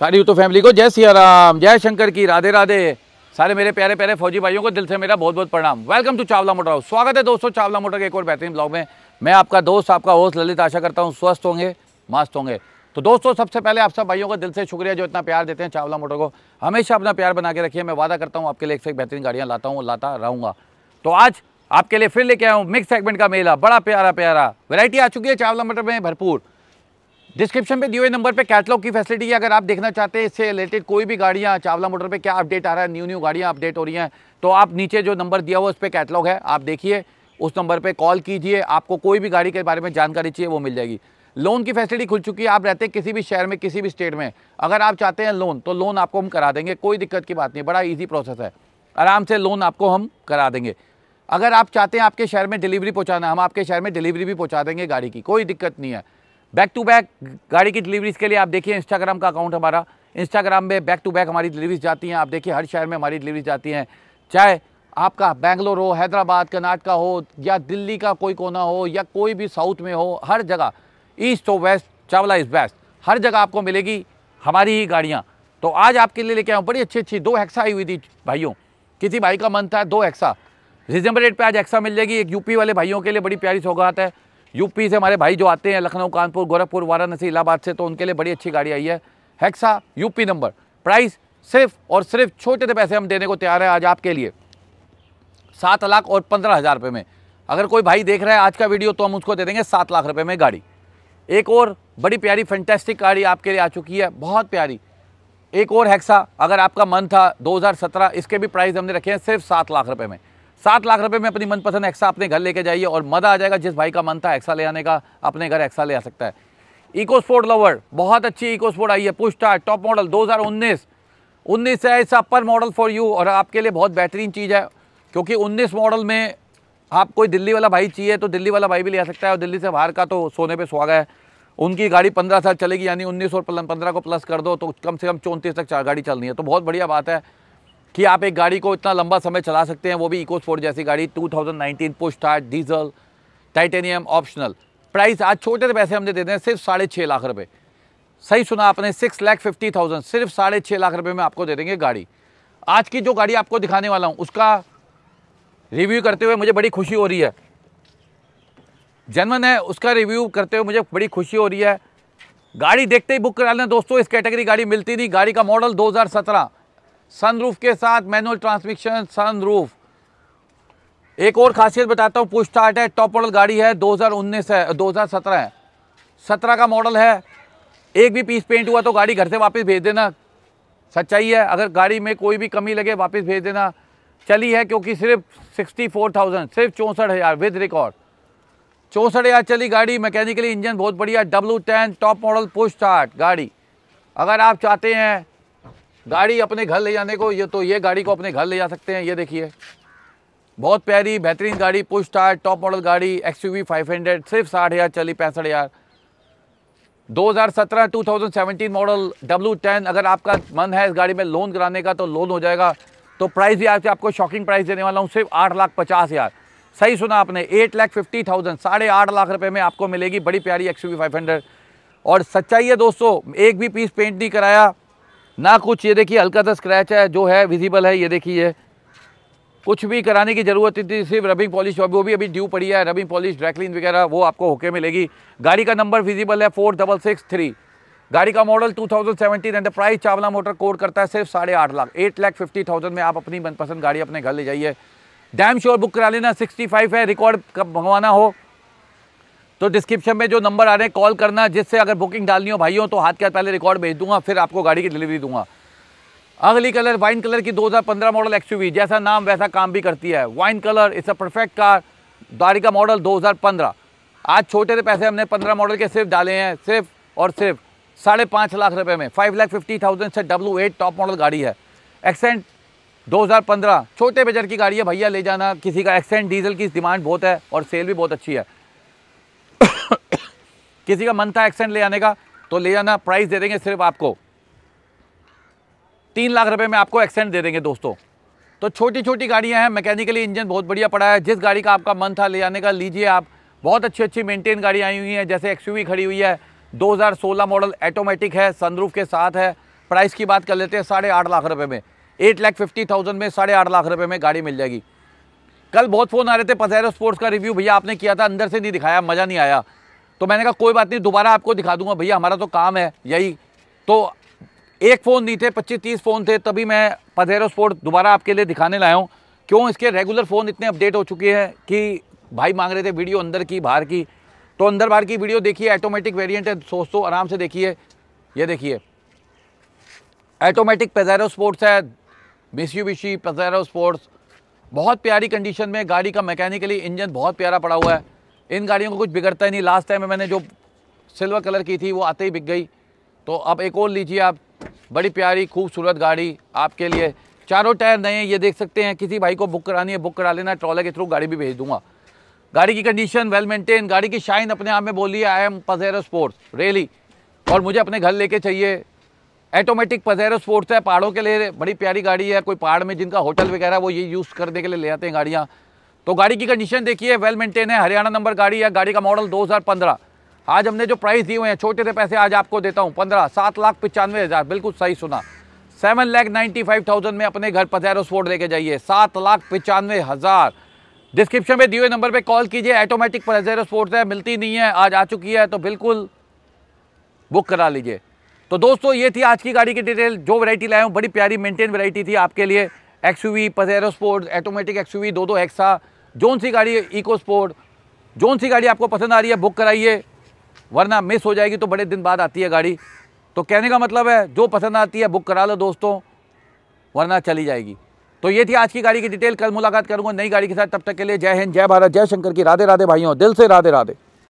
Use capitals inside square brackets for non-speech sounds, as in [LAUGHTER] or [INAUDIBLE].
सारी यूटो फैमिली को जय सिया राम जय शंकर की राधे राधे सारे मेरे प्यारे प्यारे फौजी भाइयों को दिल से मेरा बहुत बहुत प्रणाम welcome to Chawla motor house स्वागत है दोस्तों चावला मोटर के एक और बेहतरीन ब्लॉग में मैं आपका दोस्त आपका होस्ट ललित आशा करता हूँ स्वस्थ होंगे मस्त होंगे तो दोस्तों सबसे पहले आप सब भाइयों का दिल से शुक्रिया जो इतना प्यार देते हैं चावला मोटर को हमेशा अपना प्यार बना के रखिए मैं वादा करता हूँ आपके लिए एक से एक बेहतरीन गाड़ियाँ लाता हूँ लाता रहूँगा तो आज आपके लिए फिर लेके आया हूँ मिक्स सेगमेंट का मेला बड़ा प्यारा प्यारा वैरायटी आ चुकी है चावला मोटर में भरपूर डिस्क्रिप्शन पे दिए हुए नंबर पे कैटलॉग की फैसिलिटी अगर आप देखना चाहते हैं इससे रिलेटेड कोई भी गाड़ियाँ चावला मोटर पे क्या अपडेट आ रहा है न्यू न्यू गाड़ियाँ अपडेट हो रही हैं तो आप नीचे जो नंबर दिया हुआ उस पर कैटलॉग है आप देखिए उस नंबर पर कॉल कीजिए आपको कोई भी गाड़ी के बारे में जानकारी चाहिए वो मिल जाएगी लोन की फैसिलिटी खुल चुकी है आप रहते हैं किसी भी शहर में किसी भी स्टेट में अगर आप चाहते हैं लोन तो लोन आपको हम करा देंगे कोई दिक्कत की बात नहीं बड़ा ईजी प्रोसेस है आराम से लोन आपको हम करा देंगे अगर आप चाहते हैं आपके शहर में डिलीवरी पहुंचाना हम आपके शहर में डिलीवरी भी पहुंचा देंगे गाड़ी की कोई दिक्कत नहीं है बैक टू बैक गाड़ी की डिलीवरीज के लिए आप देखिए इंस्टाग्राम का अकाउंट हमारा इंस्टाग्राम में बैक टू बैक हमारी डिलीवरीज जाती हैं आप देखिए हर शहर में हमारी डिलीवरीज जाती हैं चाहे आपका बेंगलोर हो हैदराबाद कर्नाटका हो या दिल्ली का कोई कोना हो या कोई भी साउथ में हो हर जगह ईस्ट हो वेस्ट चावला इज बेस्ट हर जगह आपको मिलेगी हमारी ही गाड़ियाँ तो आज आपके लिए लेके आऊँ बड़ी अच्छी अच्छी दो हेक्सा आई हुई थी भाइयों किसी भाई का मन था दो हेक्सा रिजनेबल रेट पे आज एक्सा मिल जाएगी एक यूपी वाले भाइयों के लिए बड़ी प्यारी सौगात है यूपी से हमारे भाई जो आते हैं लखनऊ कानपुर गोरखपुर वाराणसी इलाहाबाद से तो उनके लिए बड़ी अच्छी गाड़ी आई है हेक्सा यूपी नंबर प्राइस सिर्फ और सिर्फ छोटे से पैसे हम देने को तैयार हैं आज आपके लिए सात लाख और पंद्रह हज़ार रुपये में अगर कोई भाई देख रहा है आज का वीडियो तो हम उसको दे देंगे सात लाख रुपये में गाड़ी एक और बड़ी प्यारी फैंटेस्टिक गाड़ी आपके लिए आ चुकी है बहुत प्यारी एक और हेक्सा अगर आपका मन था 2017 इसके भी प्राइस हमने रखे हैं सिर्फ सात लाख रुपए में सात लाख रुपए में अपनी मनपसंद एक्सा अपने घर लेके जाइए और मज़ा आ जाएगा जिस भाई का मन था एक्सा ले आने का अपने घर एक्सा ले आ सकता है इको स्पोर्ट लवर बहुत अच्छी इको स्पोर्ट आई है पुष्टा टॉप मॉडल 2019 19 है इस अपर मॉडल फॉर यू और आपके लिए बहुत बेहतरीन चीज़ है क्योंकि उन्नीस मॉडल में आप कोई दिल्ली वाला भाई चाहिए तो दिल्ली वाला भाई भी ले आ सकता है और दिल्ली से बाहर का तो सोने पर सुहागा है उनकी गाड़ी पंद्रह साल चलेगी यानी उन्नीस और पंद्रह को प्लस कर दो तो कम से कम चौंतीस तक गाड़ी चलनी है तो बहुत बढ़िया बात है कि आप एक गाड़ी को इतना लंबा समय चला सकते हैं वो भी इको स्पोर्ट जैसी गाड़ी 2019 push start diesel titanium optional price आज छोटे से पैसे हम दे दें सिर्फ साढ़े छः लाख रुपये सही सुना आपने सिक्स लैख फिफ्टी थाउजेंड सिर्फ साढ़े छः लाख रुपये में आपको दे देंगे गाड़ी आज की जो गाड़ी आपको दिखाने वाला हूँ उसका रिव्यू करते हुए मुझे बड़ी खुशी हो रही है जनवन है उसका रिव्यू करते हुए मुझे बड़ी खुशी हो रही है गाड़ी देखते ही बुक करा लें दोस्तों इस कैटेगरी गाड़ी मिलती नहीं गाड़ी का मॉडल सत्रह सनरूफ के साथ मैनुअल ट्रांसमिशन सनरूफ एक और खासियत बताता हूँ पुश स्टार्ट है टॉप मॉडल गाड़ी है 2019 है 2017 है 17 का मॉडल है एक भी पीस पेंट हुआ तो गाड़ी घर से वापस भेज देना सच्चाई है अगर गाड़ी में कोई भी कमी लगे वापस भेज देना चली है क्योंकि सिर्फ 64,000 सिर्फ चौंसठ हज़ार विद रिकॉर्ड चौंसठ हज़ार चली गाड़ी मैकेनिकली इंजन बहुत बढ़िया W ten top model push start गाड़ी अगर आप चाहते हैं गाड़ी अपने घर ले जाने को ये तो ये गाड़ी को अपने घर ले जा सकते हैं ये देखिए बहुत प्यारी बेहतरीन गाड़ी पुश स्टार टॉप मॉडल गाड़ी X U V five hundred सिर्फ साठ हज़ार चली पैंसठ हज़ार थाउजेंड सेवेंटीन मॉडल टेन अगर आपका मन है इस गाड़ी में लोन कराने का तो लोन हो जाएगा तो प्राइस भी आज आपको शॉकिंग प्राइस देने वाला हूँ सिर्फ आठ लाख पचास हज़ार सही सुना आपने एट लाख फिफ्टी थाउजेंड साढ़े आठ लाख रुपए में आपको मिलेगी बड़ी प्यारी एक्स यू फाइव हंड्रेड और सच्चाई है दोस्तों एक भी पीस पेंट नहीं कराया ना कुछ ये देखिए हल्का सा स्क्रैच है जो है विजिबल है ये देखिए कुछ भी कराने की ज़रूरत थी सिर्फ रबिंग पॉलिश वो भी अभी ड्यू पड़ी है रबिंग पॉलिश ड्रैकलिन वगैरह वो आपको होके मिलेगी गाड़ी का नंबर विजिबल है फोर डबल सिक्स थ्री गाड़ी का model 2017 and price Chawla motor quote करता है सिर्फ साढ़े आठ lakh eight lakh fifty thousand में आप अपनी मनपसंद गाड़ी अपने घर ले जाइए डैम श्योर बुक करा लेना फाइव है रिकॉर्ड कब मंगवाना हो तो डिस्क्रिप्शन में जो नंबर आ रहे हैं कॉल करना जिससे अगर बुकिंग डालनी हो भाइयों तो हाथ के हाथ पहले रिकॉर्ड भेज दूंगा फिर आपको गाड़ी की डिलीवरी दूंगा अगली कलर वाइन कलर की 2015 मॉडल एक्स जैसा नाम वैसा काम भी करती है वाइन कलर इस अ परफेक्ट कार गाड़ी का मॉडल 2015 आज छोटे से पैसे हमने 15 मॉडल के सिर्फ डाले हैं सिर्फ और सिर्फ साढ़े पाँच लाख रुपए में फाइव लाख फिफ्टी थाउजेंड से डब्लू एट टॉप मॉडल गाड़ी है एक्सेंट 2015 छोटे बजट की गाड़ी है भैया ले जाना किसी का एक्सेंट डीजल की डिमांड बहुत है और सेल भी बहुत अच्छी है [COUGHS] किसी का मन था एक्सेंट ले आने का तो ले जाना प्राइस दे देंगे सिर्फ आपको तीन लाख रुपए में आपको एक्सेंट दे देंगे दोस्तों तो छोटी छोटी गाड़ियां हैं मैकेनिकली इंजन बहुत बढ़िया पड़ा है जिस गाड़ी का आपका मन था ले जाने का लीजिए आप बहुत अच्छी अच्छी मेंटेन गाड़ी आई हुई हैं जैसे एक्स खड़ी हुई है 2016 मॉडल ऑटोमेटिक है सनरूफ के साथ है प्राइस की बात कर लेते हैं साढ़े आठ लाख रुपये में एट लाख फिफ्टी थाउजेंड में साढ़े आठ लाख रुपये में गाड़ी मिल जाएगी कल बहुत फ़ोन आ रहे थे पजैरो स्पोर्ट्स का रिव्यू भैया आपने किया था अंदर से नहीं दिखाया मज़ा नहीं आया तो मैंने कहा कोई बात नहीं दोबारा आपको दिखा दूंगा भैया हमारा तो काम है यही तो एक फ़ोन नहीं थे पच्चीस तीस फ़ोन थे तभी मैं पजैरो स्पोर्ट दोबारा आपके लिए दिखाने लाया हूँ क्यों इसके रेगुलर फ़ोन इतने अपडेट हो चुके हैं कि भाई मांग रहे थे वीडियो अंदर की बाहर की तो अंदर बाहर की वीडियो देखिए ऑटोमेटिक वेरियंट है दोस्तों आराम से देखिए ये देखिए ऑटोमेटिक पेजैरो स्पोर्ट्स है यू मिसयूबिशी पेजैरो स्पोर्ट्स बहुत प्यारी कंडीशन में गाड़ी का मैकेनिकली इंजन बहुत प्यारा पड़ा हुआ है इन गाड़ियों को कुछ बिगड़ता ही नहीं लास्ट टाइम में मैंने जो सिल्वर कलर की थी वो आते ही बिक गई तो अब एक और लीजिए आप बड़ी प्यारी खूबसूरत गाड़ी आपके लिए चारों टायर नए हैं ये देख सकते हैं किसी भाई को बुक करानी है बुक करा लेना ट्रॉले के थ्रू गाड़ी भी भेज दूंगा गाड़ी की कंडीशन वेल मेंटेन गाड़ी की शाइन अपने आप में बोली I am Pajero sports really और मुझे अपने घर लेके चाहिए ऑटोमेटिक पजेरो स्पोर्ट्स है पहाड़ों के लिए बड़ी प्यारी गाड़ी है कोई पहाड़ में जिनका होटल वगैरह वो ये यूज़ करने के लिए ले आते हैं गाड़ियाँ तो गाड़ी की कंडीशन देखिए वेल मेंटेन है हरियाणा नंबर गाड़ी है गाड़ी का मॉडल 2015 आज हमने जो प्राइस दिए हुए हैं छोटे से पैसे आज आपको देता हूँ पंद्रह सात लाख पचानवे हज़ार बिल्कुल सही सुना seven lakh ninety five thousand में अपने घर पथेरो स्पोर्ट लेके जाइए सात लाख पचानवे हज़ार डिस्क्रिप्शन में दिए हुए नंबर पर कॉल कीजिए ऑटोमेटिक पथेरो स्पोर्ट्स है मिलती नहीं है आज आ चुकी है तो बिल्कुल बुक करा लीजिए तो दोस्तों ये थी आज की गाड़ी की डिटेल जो वैरायटी लाया हूँ बड़ी प्यारी मेंटेन वैरायटी थी आपके लिए X U V Pajero sport automatic X U V दो दो एक्सा जोन सी गाड़ी इको स्पोर्ट जोन सी गाड़ी आपको पसंद आ रही है बुक कराइए वरना मिस हो जाएगी तो बड़े दिन बाद आती है गाड़ी तो कहने का मतलब है जो पसंद आती है बुक करा लो दोस्तों वरना चली जाएगी तो ये थी आज की गाड़ी की डिटेल कल मुलाकात करूँगा नई गाड़ी के साथ तब तक के लिए जय हिंद जय भारत जय शंकर की राधे राधे भाइयों दिल से राधे राधे